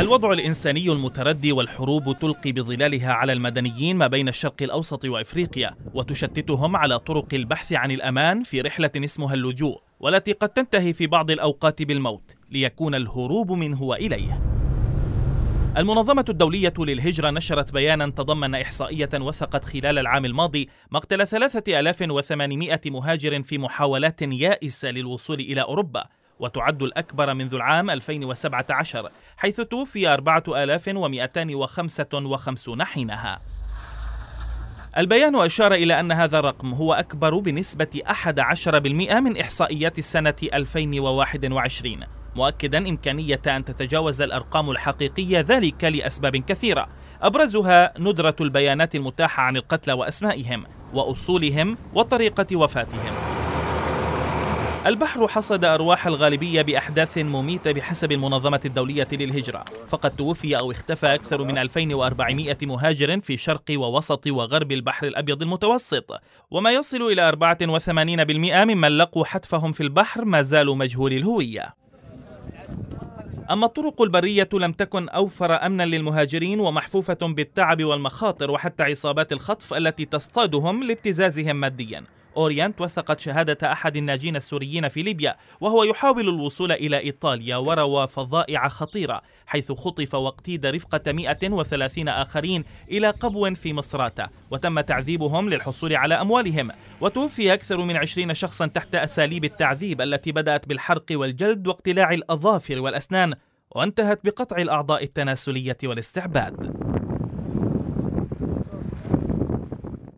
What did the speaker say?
الوضع الإنساني المتردي والحروب تلقي بظلالها على المدنيين ما بين الشرق الأوسط وإفريقيا وتشتتهم على طرق البحث عن الأمان في رحلة اسمها اللجوء والتي قد تنتهي في بعض الأوقات بالموت ليكون الهروب منه إليه المنظمة الدولية للهجرة نشرت بيانا تضمن إحصائية وثقت خلال العام الماضي مقتل 3800 مهاجر في محاولات يائسة للوصول إلى أوروبا وتعد الأكبر منذ العام 2017 حيث توفي 4255 حينها البيان أشار إلى أن هذا الرقم هو أكبر بنسبة 11% من إحصائيات السنة 2021 مؤكدا إمكانية أن تتجاوز الأرقام الحقيقية ذلك لأسباب كثيرة أبرزها ندرة البيانات المتاحة عن القتلى وأسمائهم وأصولهم وطريقة وفاتهم البحر حصد أرواح الغالبية بأحداث مميتة بحسب المنظمة الدولية للهجرة فقد توفي أو اختفى أكثر من 2400 مهاجر في شرق ووسط وغرب البحر الأبيض المتوسط وما يصل إلى 84% ممن لقوا حتفهم في البحر ما زالوا مجهولي الهوية أما الطرق البرية لم تكن أوفر أمنا للمهاجرين ومحفوفة بالتعب والمخاطر وحتى عصابات الخطف التي تصطادهم لابتزازهم مادياً أوريانت وثقت شهادة أحد الناجين السوريين في ليبيا وهو يحاول الوصول إلى إيطاليا وروى فظائع خطيرة حيث خطف واقتيد رفقة 130 آخرين إلى قبو في مصراتة وتم تعذيبهم للحصول على أموالهم وتوفي أكثر من 20 شخصا تحت أساليب التعذيب التي بدأت بالحرق والجلد واقتلاع الأظافر والأسنان وانتهت بقطع الأعضاء التناسلية والاستعباد